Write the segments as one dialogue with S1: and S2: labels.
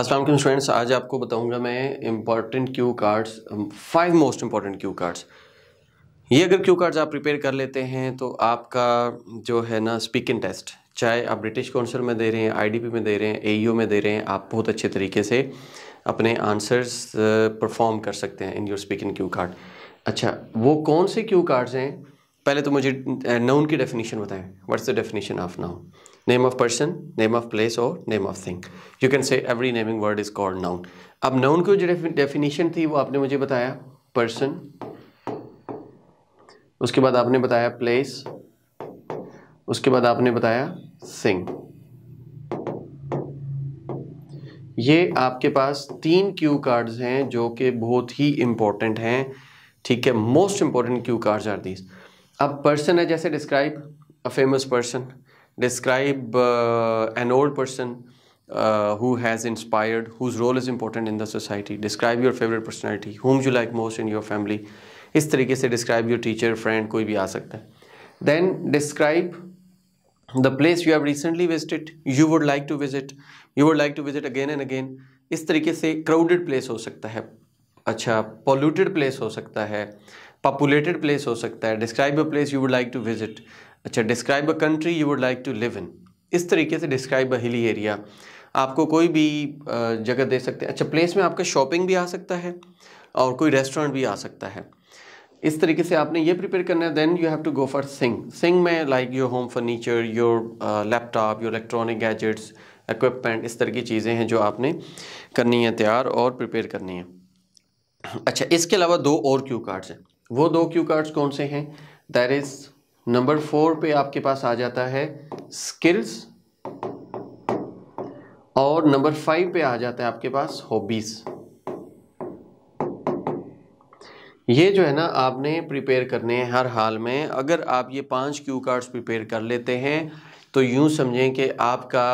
S1: Aslam students आज आपको बताऊंगा मैं important cue cards five most important cue cards ये अगर क्यू कार्ड्स आप प्रिपेयर कर लेते हैं तो आपका जो है ना स्पीकिंग टेस्ट चाहे आप ब्रिटिश काउंसिल में दे रहे हैं आईडीपी में दे रहे हैं ए में दे रहे हैं आप बहुत अच्छे तरीके से अपने आंसर्स परफॉर्म कर सकते हैं in your speaking cue card अच्छा वो कौन से क्यू कार्ड्स हैं पहले तो मुझे नाउन की डेफिनेशन बताएं what's the definition of noun name of person, name of place or name of thing. You can say every naming word is called noun. अब noun की जो definition थी वो आपने मुझे बताया person. उसके बाद आपने बताया place. उसके बाद आपने बताया thing. ये आपके पास तीन क्यू कार्ड्स हैं जो कि बहुत ही इंपॉर्टेंट हैं ठीक है most important cue cards are these अब पर्सन है जैसे describe a famous person describe uh, an old person uh, who has inspired, whose role is important in the society. Describe your favorite personality, whom you like most in your family. इस तरीके से describe your teacher, friend, कोई भी आ सकता है. Then describe the place you have recently visited, you would like to visit, you would like to visit again and again. इस तरीके से crowded place हो सकता है. अच्छा, polluted place हो सकता है, populated place हो सकता है. Describe a place you would like to visit. अच्छा describe a country you would like to live in इस तरीके से डिस्क्राइब अ हिली एरिया आपको कोई भी जगह दे सकते हैं अच्छा प्लेस में आपका शॉपिंग भी आ सकता है और कोई रेस्टोरेंट भी आ सकता है इस तरीके से आपने ये प्रिपेयर करना है then you have to go for सिंग सिंग में like your home furniture your laptop your electronic gadgets equipment इस तरह की चीज़ें हैं जो आपने करनी है तैयार और प्रिपेयर करनी है अच्छा इसके अलावा दो और क्यू कार्ड्स हैं वो दो क्यू कार्ड्स कौन से हैं दैर इज़ नंबर फोर पे आपके पास आ जाता है स्किल्स और नंबर फाइव पे आ जाता है आपके पास हॉबीज ये जो है ना आपने प्रिपेयर करने हैं हर हाल में अगर आप ये पांच क्यू कार्ड्स प्रिपेयर कर लेते हैं तो यूं समझें कि आपका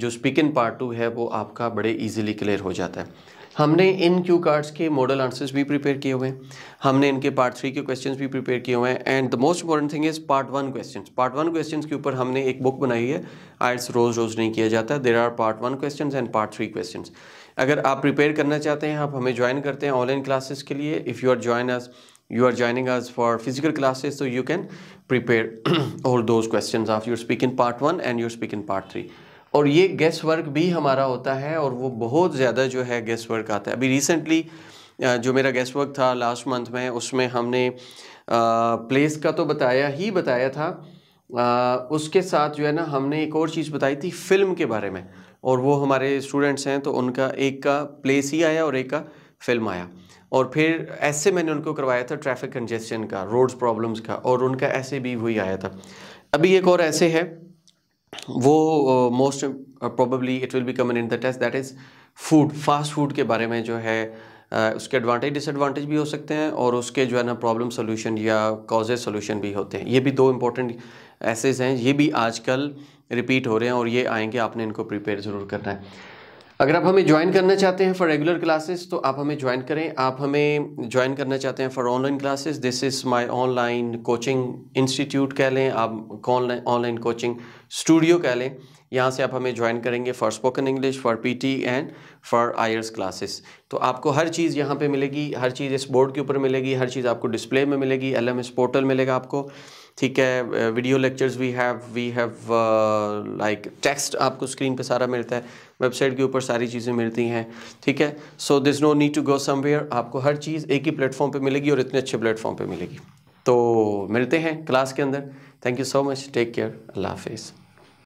S1: जो स्पीकिंग पार्ट टू है वो आपका बड़े इजीली क्लियर हो जाता है हमने इन क्यू कार्ड्स के मॉडल आंसर्स भी प्रिपेयर किए हुए हैं हमने इनके पार्ट थ्री के क्वेश्चंस भी प्रिपेयर किए हुए हैं and the most important thing is part one questions part one questions के ऊपर हमने एक बुक बनाई है आइट्स रोज रोज नहीं किया जाता there are part one question and part three question अगर आप प्रिपेयर करना चाहते हैं आप हमें ज्वाइन करते हैं ऑनलाइन क्लासेस के लिए if you are join us you are joining us for physical classes तो you can prepare all those question of your speak in part one and your speak in part three और ये guess work भी हमारा होता है और वो बहुत ज़्यादा जो है गेस वर्क आता है अभी रिसेंटली जो मेरा गेस वर्क था लास्ट मंथ में उसमें हमने प्लेस का तो बताया ही बताया था उसके साथ जो है ना हमने एक और चीज़ बताई थी फिल्म के बारे में और वो हमारे स्टूडेंट्स हैं तो उनका एक का प्लेस ही आया और एक का फिल्म आया और फिर ऐसे मैंने उनको करवाया था ट्रैफिक कंजेशन का रोड्स प्रॉब्लम्स का और उनका ऐसे भी वही आया था अभी एक और ऐसे है वो most probably it will be common in the test that is food fast food के बारे में जो है uh, उसके एडवांटेज डिसएडवांटेज भी हो सकते हैं और उसके जो है ना प्रॉब्लम सोल्यूशन या कॉजेज सोल्यूशन भी होते हैं ये भी दो इम्पोर्टेंट ऐसेज हैं ये भी आजकल रिपीट हो रहे हैं और ये आएंगे आपने इनको प्रिपेयर ज़रूर करना है अगर आप हमें ज्वाइन करना चाहते हैं फॉर रेगुलर क्लासेस तो आप हमें ज्वाइन करें आप हमें ज्वाइन करना चाहते हैं for online classes this is my online coaching institute कह लें आप ऑनलाइन ऑनलाइन कोचिंग स्टूडियो कह लें यहाँ से आप हमें ज्वाइन करेंगे for spoken English for PT and for आयर्स क्लासेस तो आपको हर चीज़ यहाँ पे मिलेगी हर चीज़ इस बोर्ड के ऊपर मिलेगी हर चीज़ आपको डिस्प्ले में मिलेगी एल एम एस पोर्टल मिलेगा आपको ठीक है video lectures we have we have like text आपको स्क्रीन पे सारा मिलता है वेबसाइट के ऊपर सारी चीज़ें मिलती हैं ठीक है so this no need to go somewhere आपको हर चीज़ एक ही प्लेटफॉर्म पे मिलेगी और इतने अच्छे प्लेटफॉर्म पे मिलेगी तो मिलते हैं क्लास के अंदर thank you so much take care अल्लाह हाफिज़